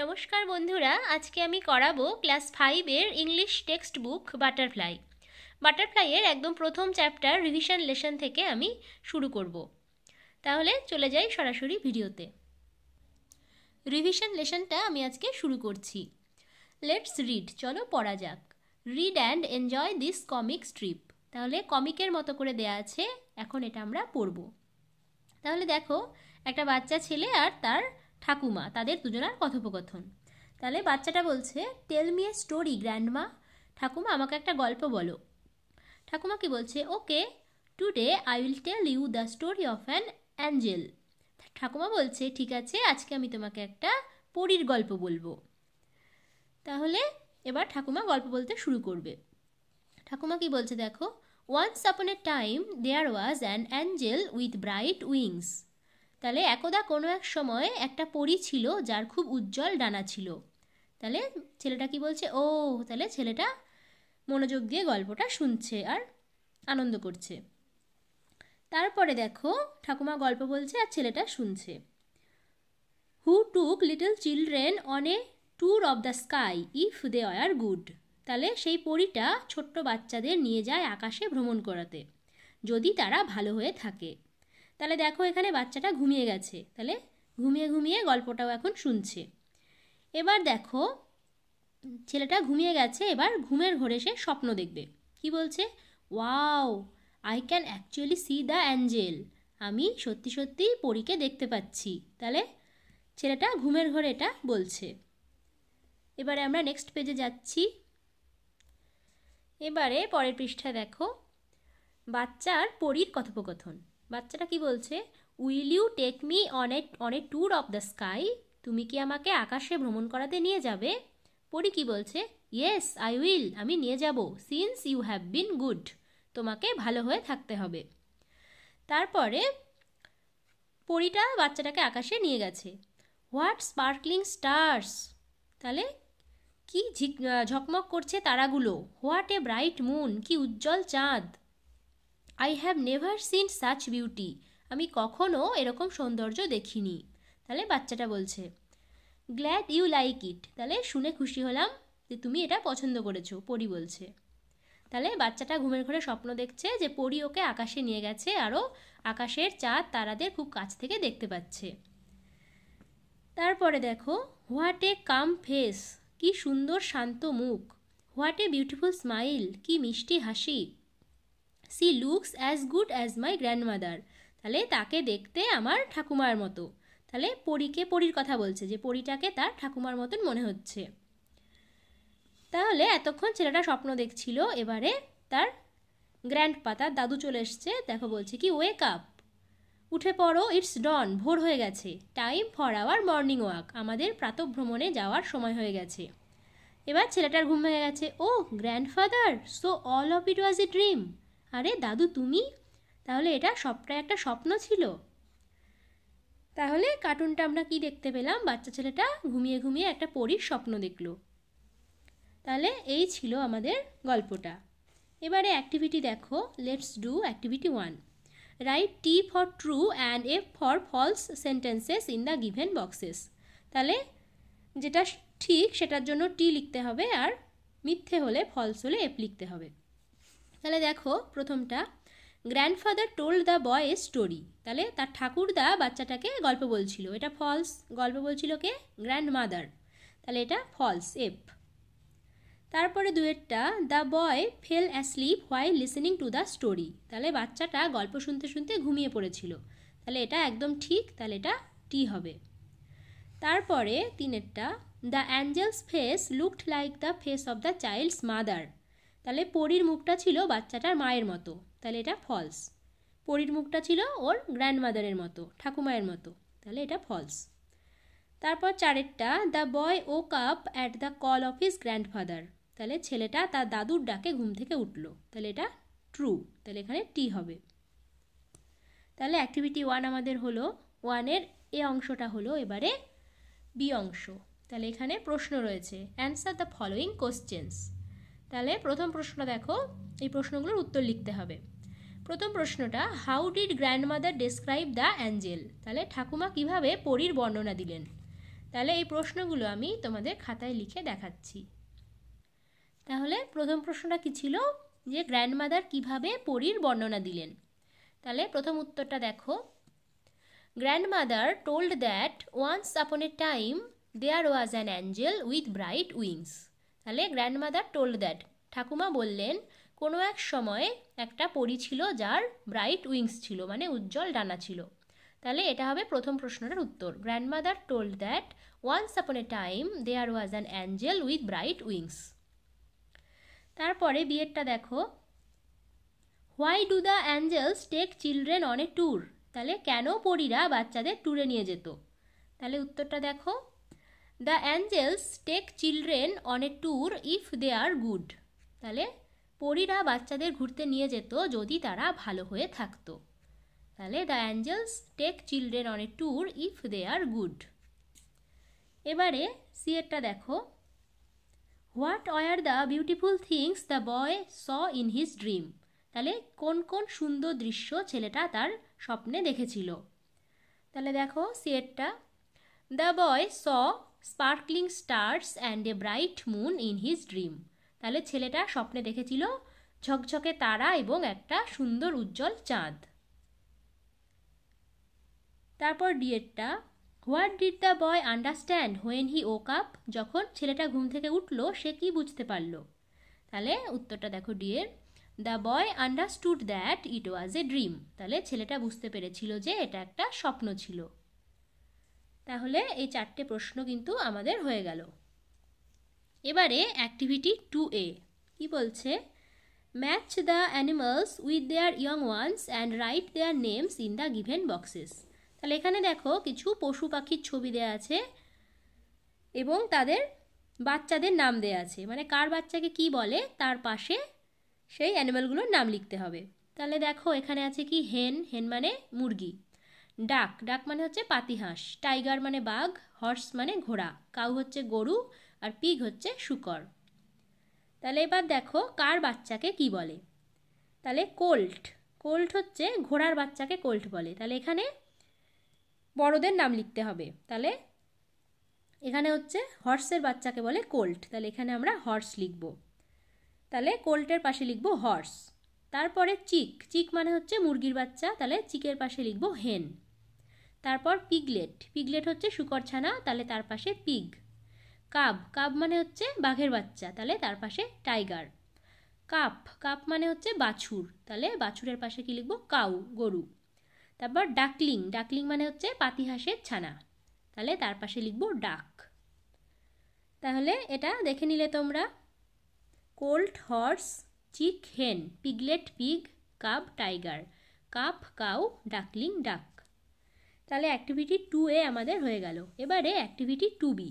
নমস্কার বন্ধুরা আজকে আমি করাবো ক্লাস ফাইভের ইংলিশ টেক্সট বুক বাটারফ্লাই বাটারফ্লাইয়ের একদম প্রথম চ্যাপ্টার রিভিশন লেসন থেকে আমি শুরু করব তাহলে চলে যাই সরাসরি ভিডিওতে রিভিশন লেসনটা আমি আজকে শুরু করছি লেটস রিড চলো পড়া যাক read and enjoy this comic strip তাহলে কমিকের মতো করে দেয়া আছে এখন এটা আমরা পড়ব তাহলে দেখো একটা বাচ্চা ছেলে আর তার ঠাকুমা তাদের দুজনার কথোপকথন তাহলে বাচ্চাটা বলছে tell me a story grandma ঠাকুমা আমাকে একটা গল্প বলো ঠাকুমা কি বলছে okay today I will tell you the story of an angel ঠাকুমা বলছে ঠিক আছে আজকে আমি তোমাকে একটা পরীর গল্প বলবো তাহলে এবার ঠাকুমা গল্প বলতে শুরু করবে ঠাকুমা কি বলছে দেখো once upon a time there was an angel with bright wings তাহলে একদা কোনো এক সময় একটা পরী ছিল যার খুব উজ্জ্বল ডানা ছিল তাহলে ছেলেটা কি বলছে ও তাহলে ছেলেটা মনোযোগ দিয়ে গল্পটা শুনছে আর আনন্দ করছে তারপরে দেখো ঠাকুমা গল্প বলছে আর ছেলেটা শুনছে who took little children on a tour of the sky if they are good তাহলে সেই পরীটা ছোট্ট বাচ্চাদের নিয়ে যায় আকাশে ভ্রমণ করাতে যদি তারা ভালো হয়ে থাকে তাহলে দেখো এখানে বাচ্চাটা ঘুমিয়ে গেছে তাহলে ঘুমিয়ে ঘুমিয়ে গল্পটাও এখন শুনছে এবার দেখো ছেলেটা ঘুমিয়ে গেছে এবার ঘুমের ঘরে সে স্বপ্ন দেখবে কি বলছে wow I can actually see the angel আমি সত্যি সত্যি পরীকে দেখতে পাচ্ছি তাহলে ছেলেটা ঘুমের ঘরে এটা বলছে এবারে আমরা নেক্সট পেজে যাচ্ছি এবারে পরের পৃষ্ঠায় দেখো বাচ্চার পরীর কথোপকথন বাচ্চাটা কি বলছে will you take me on a on a tour of the sky তুমি কি আমাকে আকাশে ভ্রমণ করাতে নিয়ে যাবে পরি কি বলছে ইয়েস আই উইল আমি নিয়ে যাব since you have been good তোমাকে ভালো হয়ে থাকতে হবে তারপরে পরিটা বাচ্চাটাকে আকাশে নিয়ে গেছে হোয়াট স্পার্কলিং স্টার্স তাহলে কি ঝিক ঝকমক করছে তারাগুলো হোয়াট এ ব্রাইট মুন কি উজ্জ্বল চাঁদ I have never seen such beauty আমি কখনও এরকম সৌন্দর্য দেখিনি তাহলে বাচ্চাটা বলছে গ্ল্যাড ইউ লাইক ইট তাহলে শুনে খুশি হলাম যে তুমি এটা পছন্দ করেছো পরি বলছে তাহলে বাচ্চাটা ঘুমের ঘরে স্বপ্ন দেখছে যে পরি ওকে আকাশে নিয়ে গেছে আরও আকাশের চাঁদ তারাদের খুব কাছ থেকে দেখতে পাচ্ছে তারপরে দেখো হোয়াট এ কাম ফেস কি সুন্দর শান্ত মুখ হোয়াট এ বিউটিফুল স্মাইল কি মিষ্টি হাসি she looks as good as my grandmother তাহলে তাকে দেখতে আমার ঠাকুমার মতো তাহলে পরীকে পরীর কথা বলছে যে পরীটাকে তার ঠাকুমার মতন মনে হচ্ছে তাহলে এতক্ষণ ছেলেটা স্বপ্ন দেখছিল এবারে তার গ্র্যান্ড পাতার দাদু চলে এসছে দেখো বলছে কি ওয়েক আপ উঠে পড়ো ইটস ডন ভোর হয়ে গেছে time for our morning walk আমাদের ভ্রমণে যাওয়ার সময় হয়ে গেছে এবার ছেলেটার ঘুম ভেঙে গেছে ও grandfather so all of it was a dream আরে দাদু তুমি তাহলে এটা সবটাই একটা স্বপ্ন ছিল তাহলে কার্টুনটা আমরা কি দেখতে পেলাম বাচ্চা ছেলেটা ঘুমিয়ে ঘুমিয়ে একটা পরীর স্বপ্ন দেখলো তাহলে এই ছিল আমাদের গল্পটা এবারে অ্যাক্টিভিটি দেখো let's do activity one write T for true and F for false sentences in the given boxes তাহলে যেটা ঠিক সেটার জন্য টি লিখতে হবে আর মিথ্যে হলে ফলস হলে এফ লিখতে হবে তাহলে দেখো প্রথমটা grandfather told the boy a story তাহলে তার ঠাকুরদা বাচ্চাটাকে গল্প বলছিল এটা ফলস গল্প বলছিল কে গ্র্যান্ড মাদার তাহলে এটা ফলস এফ তারপরে দুয়েরটা the boy fell asleep while listening to the story তাহলে বাচ্চাটা গল্প শুনতে শুনতে ঘুমিয়ে পড়েছিল তাহলে এটা একদম ঠিক তাহলে এটা টি হবে তারপরে তিনেরটা the angel's face looked like the face of the child's mother তাহলে পরীর মুখটা ছিল বাচ্চাটার মায়ের মতো তাহলে এটা ফলস পরীর মুখটা ছিল ওর গ্র্যান্ডমাদারের মতো ঠাকুমায়ের মতো তাহলে এটা ফলস তারপর চারেরটা the boy woke up at the call of his grandfather তাহলে ছেলেটা তার দাদুর ডাকে ঘুম থেকে উঠল তাহলে এটা ট্রু তাহলে এখানে টি হবে তাহলে অ্যাক্টিভিটি ওয়ান আমাদের হলো ওয়ানের এ অংশটা হলো এবারে বি অংশ তাহলে এখানে প্রশ্ন রয়েছে অ্যান্সার দ্য ফলোয়িং কোশ্চেন্স তাহলে প্রথম প্রশ্ন দেখো এই প্রশ্নগুলোর উত্তর লিখতে হবে প্রথম প্রশ্নটা how did grandmother describe the angel তাহলে ঠাকুমা কিভাবে পরীর বর্ণনা দিলেন তাহলে এই প্রশ্নগুলো আমি তোমাদের খাতায় লিখে দেখাচ্ছি তাহলে প্রথম প্রশ্নটা কি ছিল যে গ্র্যান্ডমাদার কিভাবে পরীর বর্ণনা দিলেন তাহলে প্রথম উত্তরটা দেখো grandmother told that once upon a time there was an angel with bright wings তাহলে গ্র্যান্ডমাদার টোল দ্যাট ঠাকুমা বললেন কোনো এক সময়ে একটা পরি ছিল যার ব্রাইট উইংস ছিল মানে উজ্জ্বল ডানা ছিল তাহলে এটা হবে প্রথম প্রশ্নটার উত্তর grandmother told that once upon a time there was an angel with bright wings তারপরে বিয়েরটা দেখো why do the angels take children on a tour তাহলে কেন পরীরা বাচ্চাদের ট্যুরে নিয়ে যেত তাহলে উত্তরটা দেখো the angels take children on a tour if they are good তাহলে পরীরা বাচ্চাদের ঘুরতে নিয়ে যেত যদি তারা ভালো হয়ে থাকতো তাহলে the angels take children on a tour if they are good এবারে সিয়েরটা দেখো what were the beautiful things the boy saw in his dream তাহলে কোন কোন সুন্দর দৃশ্য ছেলেটা তার স্বপ্নে দেখেছিল তাহলে দেখো সিয়েরটা the boy saw sparkling stars and a bright moon in his dream তাহলে ছেলেটা স্বপ্নে দেখেছিল ঝকঝকে তারা এবং একটা সুন্দর উজ্জ্বল চাঁদ তারপর ডিয়েরটা what did the boy understand when he woke up যখন ছেলেটা ঘুম থেকে উঠল সে কি বুঝতে পারল তাহলে উত্তরটা দেখো ডিয়ের the boy understood that it was a dream তাহলে ছেলেটা বুঝতে পেরেছিল যে এটা একটা স্বপ্ন ছিল তাহলে এই চারটে প্রশ্ন কিন্তু আমাদের হয়ে গেল এবারে অ্যাক্টিভিটি টু এ কি বলছে match the animals with their young ones and write their names in the given boxes তাহলে এখানে দেখো কিছু পশু পাখির ছবি দেয়া আছে এবং তাদের বাচ্চাদের নাম দেয়া আছে মানে কার বাচ্চাকে কি বলে তার পাশে সেই অ্যানিমালগুলোর নাম লিখতে হবে তাহলে দেখো এখানে আছে কি হেন হেন মানে মুরগি ডাক ডাক মানে হচ্ছে পাতিহাঁস টাইগার মানে বাঘ হর্স মানে ঘোড়া কাউ হচ্ছে গরু আর পিগ হচ্ছে শুকর তাহলে এবার দেখো কার বাচ্চাকে কি বলে তাহলে কোল্ট কোল্ট হচ্ছে ঘোড়ার বাচ্চাকে কোল্ট বলে তাহলে এখানে বড়দের নাম লিখতে হবে তাহলে এখানে হচ্ছে হর্সের বাচ্চাকে বলে কোল্ট তাহলে এখানে আমরা হর্স লিখব তাহলে কোল্টের পাশে লিখব হর্স তারপরে চিক চিক মানে হচ্ছে মুরগির বাচ্চা তাহলে চিকের পাশে লিখব হেন তারপর পিগলেট পিগলেট হচ্ছে শুকর ছানা তাহলে তার পাশে পিগ কাব কাব মানে হচ্ছে বাঘের বাচ্চা তাহলে তার পাশে টাইগার কাপ কাপ মানে হচ্ছে বাছুর তাহলে বাছুরের পাশে কি লিখবো কাউ গরু তারপর ডাকলিং ডাকলিং মানে হচ্ছে পাতিহাঁসের ছানা তাহলে তার পাশে লিখবো ডাক তাহলে এটা দেখে নিলে তোমরা cold horse chick hen piglet pig cub tiger calf cow duckling duck তাহলে অ্যাক্টিভিটি টু এ আমাদের হয়ে গেল এবারে activity two B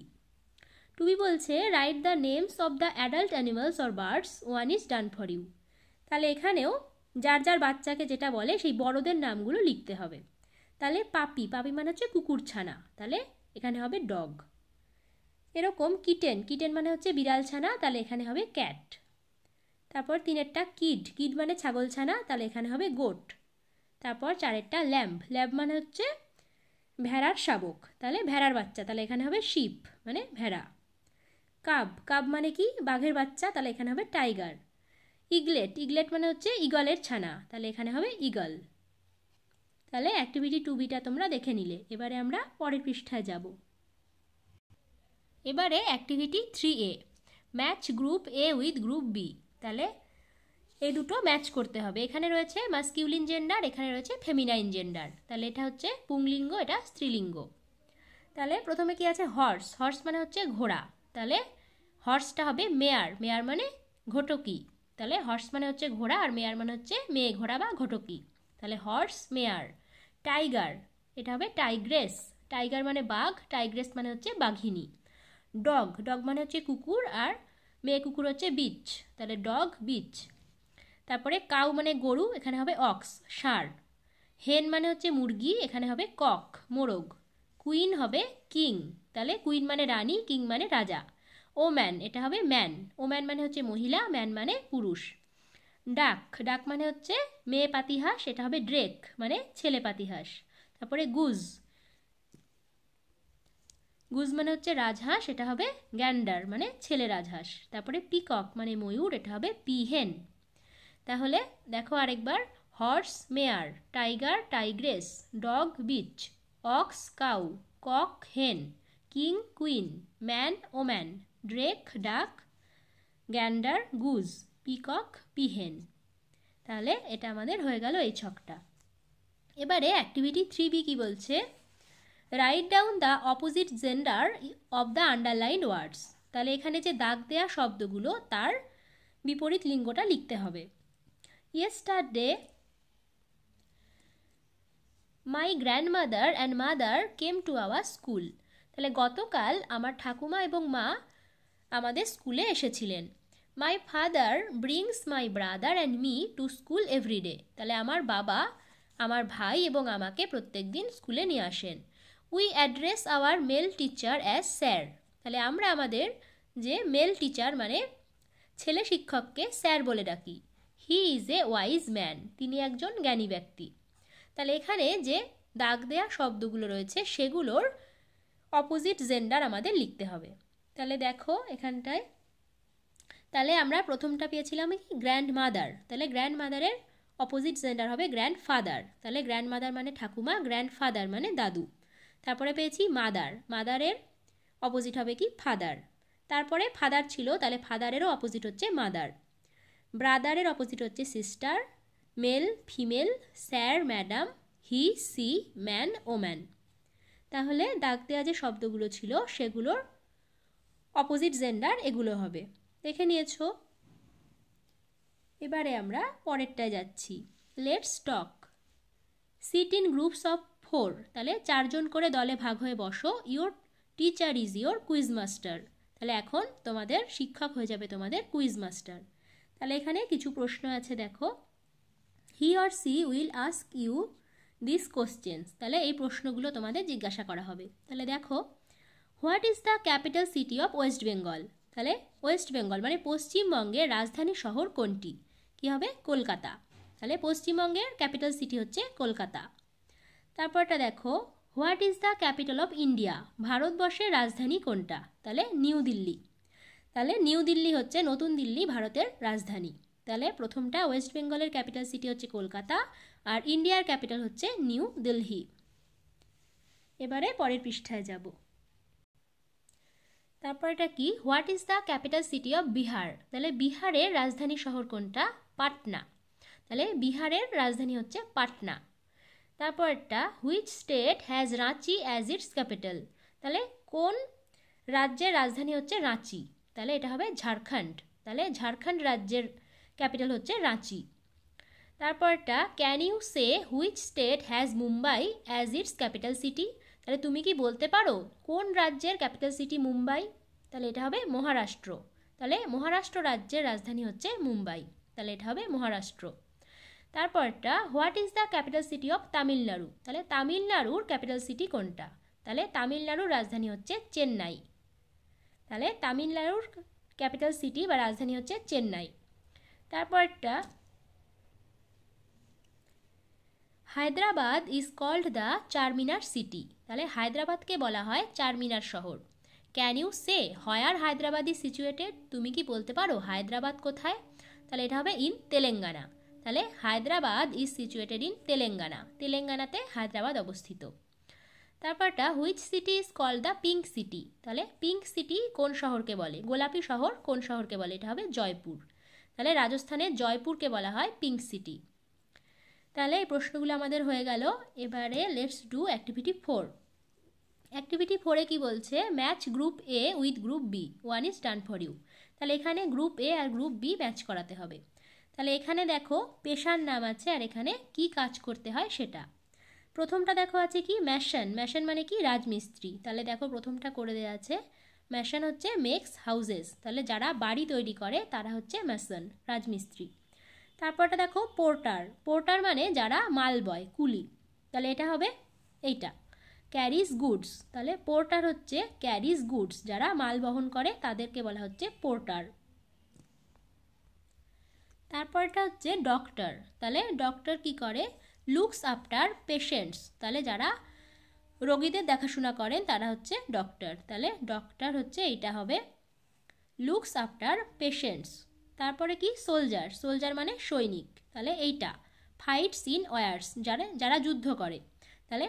two B বলছে write the names of the adult animals or birds one is done for you তাহলে এখানেও যার যার বাচ্চাকে যেটা বলে সেই বড়দের নামগুলো লিখতে হবে তাহলে পাপি পাপি মানে হচ্ছে কুকুর ছানা তাহলে এখানে হবে ডগ এরকম কিটেন কিটেন মানে হচ্ছে বিড়াল ছানা তাহলে এখানে হবে ক্যাট তারপর তিনেরটা কিড কিড মানে ছাগল ছানা তাহলে এখানে হবে গোট তারপর চারেরটা ল্যাম্প ল্যাম্প মানে হচ্ছে ভেড়ার শাবক তাহলে ভেড়ার বাচ্চা তাহলে এখানে হবে শিপ মানে ভেড়া কাব কাব মানে কি বাঘের বাচ্চা তাহলে এখানে হবে টাইগার ইগলেট ইগলেট মানে হচ্ছে ইগলের ছানা তাহলে এখানে হবে ইগল তাহলে অ্যাক্টিভিটি টু বিটা তোমরা দেখে নিলে এবারে আমরা পরের পৃষ্ঠায় যাব এবারে activity three A match group A with group B তাহলে এই দুটো ম্যাচ করতে হবে এখানে রয়েছে মাস্কিউলিন জেন্ডার এখানে রয়েছে ফেমিনাইন জেন্ডার তাহলে এটা হচ্ছে পুংলিঙ্গ এটা স্ত্রীলিঙ্গ তাহলে প্রথমে কি আছে হর্স হর্স মানে হচ্ছে ঘোড়া তাহলে হর্সটা হবে মেয়ার মেয়ার মানে ঘটকি তাহলে হর্স মানে হচ্ছে ঘোড়া আর মেয়ার মানে হচ্ছে মেয়ে ঘোড়া বা ঘটকি তাহলে হর্স মেয়ার টাইগার এটা হবে টাইগ্রেস টাইগার মানে বাঘ টাইগ্রেস মানে হচ্ছে বাঘিনী ডগ ডগ মানে হচ্ছে কুকুর আর মেয়ে কুকুর হচ্ছে বিচ তাহলে ডগ বিচ তারপরে কাউ মানে গরু এখানে হবে অক্স ষাঁড় হেন মানে হচ্ছে মুরগি এখানে হবে কক মোরগ কুইন হবে কিং তাহলে কুইন মানে রানী কিং মানে রাজা ও ম্যান এটা হবে ম্যান ও ম্যান মানে হচ্ছে মহিলা ম্যান মানে পুরুষ ডাক ডাক মানে হচ্ছে মেয়ে পাতিহাস এটা হবে ড্রেক মানে ছেলে পাতিহাস তারপরে গুজ গুজ মানে হচ্ছে রাজহাঁস এটা হবে গ্যান্ডার মানে ছেলে রাজহাঁস তারপরে পিকক মানে ময়ূর এটা হবে পিহেন তাহলে দেখো আরেকবার horse mare tiger tigress dog bitch ox cow cock hen king queen man woman drake duck gander Goodge peacock peahen তাহলে এটা আমাদের হয়ে গেল এই ছকটা এবারে অ্যাক্টিভিটি থ্রি বি কী বলছে write down the opposite gender of the underlined words তাহলে এখানে যে দাগ দেয়া শব্দগুলো তার বিপরীত লিঙ্গটা লিখতে হবে Yesterday, my grandmother and mother came to our school তাহলে গতকাল আমার ঠাকুমা এবং মা আমাদের স্কুলে এসেছিলেন my father brings my brother and me to school every day তাহলে আমার বাবা আমার ভাই এবং আমাকে প্রত্যেক দিন স্কুলে নিয়ে আসেন we address our male teacher as sir তাহলে আমরা আমাদের যে মেল টিচার মানে ছেলে শিক্ষককে স্যার বলে ডাকি he is a wise man তিনি একজন জ্ঞানী ব্যক্তি তাহলে এখানে যে দাগ দেয়া শব্দগুলো রয়েছে সেগুলোর অপোজিট জেন্ডার আমাদের লিখতে হবে তাহলে দেখো এখানটায় তাহলে আমরা প্রথমটা পেয়েছিলাম কি গ্র্যান্ড মাদার তাহলে গ্র্যান্ড মাদারের অপোজিট জেন্ডার হবে গ্র্যান্ড ফাদার তাহলে গ্র্যান্ড মাদার মানে ঠাকুমা গ্র্যান্ড ফাদার মানে দাদু তারপরে পেয়েছি মাদার মাদারের অপোজিট হবে কি ফাদার তারপরে ফাদার ছিল তাহলে ফাদারেরও অপোজিট হচ্ছে মাদার ব্রাদারের অপোজিট হচ্ছে sister male female sir madam he she man woman তাহলে দাগ দেওয়া যে শব্দগুলো ছিল সেগুলোর অপোজিট জেন্ডার এগুলো হবে দেখে নিয়েছো এবারে আমরা পরেরটায় যাচ্ছি let's talk sit in groups of four তাহলে চারজন করে দলে ভাগ হয়ে বসো your teacher is your quiz master তাহলে এখন তোমাদের শিক্ষক হয়ে যাবে তোমাদের কুইজ মাস্টার তাহলে এখানে কিছু প্রশ্ন আছে দেখো he or she will ask you this questions তাহলে এই প্রশ্নগুলো তোমাদের জিজ্ঞাসা করা হবে তাহলে দেখো what is the capital city of West Bengal তাহলে ওয়েস্ট বেঙ্গল মানে পশ্চিমবঙ্গের রাজধানী শহর কোনটি কি হবে কলকাতা তাহলে পশ্চিমবঙ্গের ক্যাপিটাল সিটি হচ্ছে কলকাতা তারপরটা দেখো what is the capital of India ভারতবর্ষের রাজধানী কোনটা তাহলে নিউ দিল্লি তাহলে নিউ দিল্লি হচ্ছে নতুন দিল্লি ভারতের রাজধানী তাহলে প্রথমটা ওয়েস্ট বেঙ্গলের ক্যাপিটাল সিটি হচ্ছে কলকাতা আর ইন্ডিয়ার ক্যাপিটাল হচ্ছে নিউ দিল্লি এবারে পরের পৃষ্ঠায় যাব তারপর এটা কি what is the capital city of Bihar তাহলে বিহারের রাজধানী শহর কোনটা পাটনা তাহলে বিহারের রাজধানী হচ্ছে পাটনা তারপরটা which state has Ranchi as its capital তাহলে কোন রাজ্যের রাজধানী হচ্ছে রাঁচি তাহলে এটা হবে ঝাড়খণ্ড তাহলে ঝাড়খণ্ড রাজ্যের ক্যাপিটাল হচ্ছে রাঁচি তারপরটা can you say which state has Mumbai as its capital city তাহলে তুমি কি বলতে পারো কোন রাজ্যের ক্যাপিটাল সিটি মুম্বাই তাহলে এটা হবে মহারাষ্ট্র তাহলে মহারাষ্ট্র রাজ্যের রাজধানী হচ্ছে মুম্বাই তাহলে এটা হবে মহারাষ্ট্র তারপরটা what is the capital city of Tamil Nadu তাহলে তামিলনাড়ুর ক্যাপিটাল সিটি কোনটা তাহলে তামিলনাড়ুর রাজধানী হচ্ছে চেন্নাই তাহলে তামিলনাড়ুর ক্যাপিটাল সিটি বা রাজধানী হচ্ছে চেন্নাই তারপরটা Hyderabad is called the Charminar city তাহলে হায়দ্রাবাদকে বলা হয় চারমিনার শহর ক্যান ইউ সে হয়ার হায়দ্রাবাদ ইজ সিচুয়েটেড তুমি কি বলতে পারো হায়দ্রাবাদ কোথায় তাহলে এটা হবে ইন তেলেঙ্গানা তাহলে Hyderabad is situated in Telangana তেলেঙ্গানাতে হায়দ্রাবাদ অবস্থিত তারপরটা which city is call the pink city তাহলে পিঙ্ক সিটি কোন শহরকে বলে গোলাপি শহর কোন শহরকে বলে এটা হবে জয়পুর তাহলে রাজস্থানের জয়পুরকে বলা হয় পিঙ্ক সিটি তাহলে এই প্রশ্নগুলো আমাদের হয়ে গেল এবারে let's do activity four activity ফোরে কি বলছে match group A with group B one is done for you তাহলে এখানে গ্রুপ এ আর গ্রুপ বি ম্যাচ করাতে হবে তাহলে এখানে দেখো পেশার নাম আছে আর এখানে কি কাজ করতে হয় সেটা প্রথমটা দেখো আছে কি ম্যাশন ম্যাশন মানে কি রাজমিস্ত্রি তাহলে দেখো প্রথমটা করে দেওয়া আছে ম্যাশন হচ্ছে মেক্স হাউজেস তাহলে যারা বাড়ি তৈরি করে তারা হচ্ছে ম্যাশন রাজমিস্ত্রি তারপরটা দেখো পোর্টার পোর্টার মানে যারা মাল বয় কুলি তাহলে এটা হবে এইটা ক্যারিজ গুডস তাহলে পোর্টার হচ্ছে ক্যারিজ গুডস যারা মাল বহন করে তাদেরকে বলা হচ্ছে পোর্টার তারপরটা হচ্ছে ডক্টর তাহলে ডক্টর কি করে লুকস আফটার পেশেন্টস তাহলে যারা রোগীদের দেখাশোনা করেন তারা হচ্ছে ডক্টর তাহলে ডক্টর হচ্ছে এইটা হবে লুকস আফটার পেশেন্টস তারপরে কি সোলজার সোলজার মানে সৈনিক তাহলে এইটা ফাইটস ইন ওয়ার্স যারা যারা যুদ্ধ করে তাহলে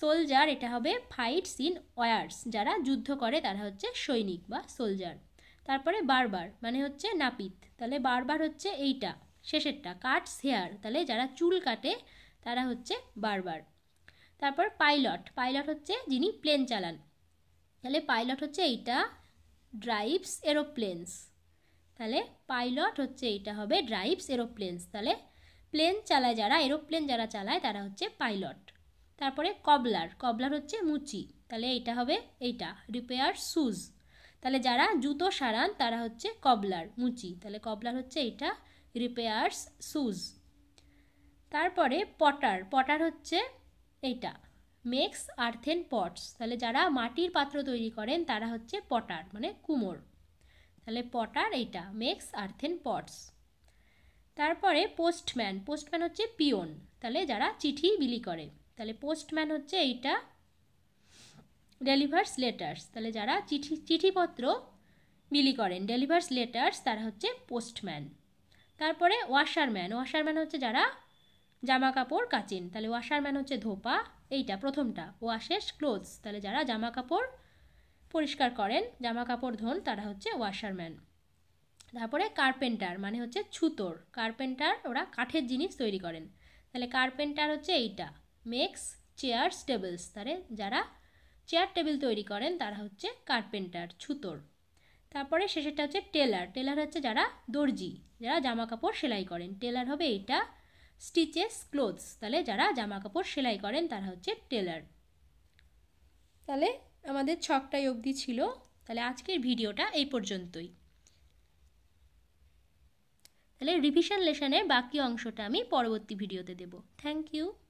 সোলজার এটা হবে ফাইটস ইন ওয়ার্স যারা যুদ্ধ করে তারা হচ্ছে সৈনিক বা সোলজার তারপরে বারবার মানে হচ্ছে নাপিত তাহলে বারবার হচ্ছে এইটা শেষেরটা কাটস হেয়ার তাহলে যারা চুল কাটে তারা হচ্ছে বারবার তারপর পাইলট পাইলট হচ্ছে যিনি প্লেন চালান তাহলে পাইলট হচ্ছে এইটা ড্রাইভস এরোপ্লেনস তাহলে পাইলট হচ্ছে এইটা হবে ড্রাইভস এরোপ্লেনস তাহলে প্লেন চালায় যারা এরোপ্লেন যারা চালায় তারা হচ্ছে পাইলট তারপরে কবলার কবলার হচ্ছে মুচি তাহলে এইটা হবে এইটা রিপেয়ার শুজ তাহলে যারা জুতো সারান তারা হচ্ছে কবলার মুচি তাহলে কবলার হচ্ছে এইটা রিপেয়ার্স শুজ তারপরে পটার পটার হচ্ছে এইটা মেক্স আর্থেন পটস তাহলে যারা মাটির পাত্র তৈরি করেন তারা হচ্ছে পটার মানে কুমোর তাহলে পটার এইটা মেক্স আর্থেন পটস তারপরে পোস্টম্যান পোস্টম্যান হচ্ছে পিওন তাহলে যারা চিঠি বিলি করে তাহলে পোস্টম্যান হচ্ছে এইটা ডেলিভার্স লেটার্স তাহলে যারা চিঠি চিঠিপত্র বিলি করেন ডেলিভার্স লেটার্স তারা হচ্ছে পোস্টম্যান তারপরে ওয়াশারম্যান ওয়াশারম্যান হচ্ছে যারা জামা কাপড় কাচেন তাহলে ওয়াশারম্যান হচ্ছে ধোপা এইটা প্রথমটা ওয়াশেস ক্লোথস তাহলে যারা জামা কাপড় পরিষ্কার করেন জামা কাপড় ধোন তারা হচ্ছে ওয়াশারম্যান তারপরে কার্পেন্টার মানে হচ্ছে ছুতোর কার্পেন্টার ওরা কাঠের জিনিস তৈরি করেন তাহলে কার্পেন্টার হচ্ছে এইটা মেক্স চেয়ার্স টেবিলস তাহলে যারা চেয়ার টেবিল তৈরি করেন তারা হচ্ছে কার্পেন্টার ছুতোর তারপরে শেষেরটা হচ্ছে টেলার টেলার হচ্ছে যারা দর্জি যারা জামা কাপড় সেলাই করেন টেলার হবে এইটা স্টিচেস ক্লোথস তাহলে যারা জামা কাপড় সেলাই করেন তারা হচ্ছে টেলার তাহলে আমাদের ছকটাই অবধি ছিল তাহলে আজকের ভিডিওটা এই পর্যন্তই তাহলে রিভিশন লেশনের বাকি অংশটা আমি পরবর্তী ভিডিওতে দেব থ্যাংক ইউ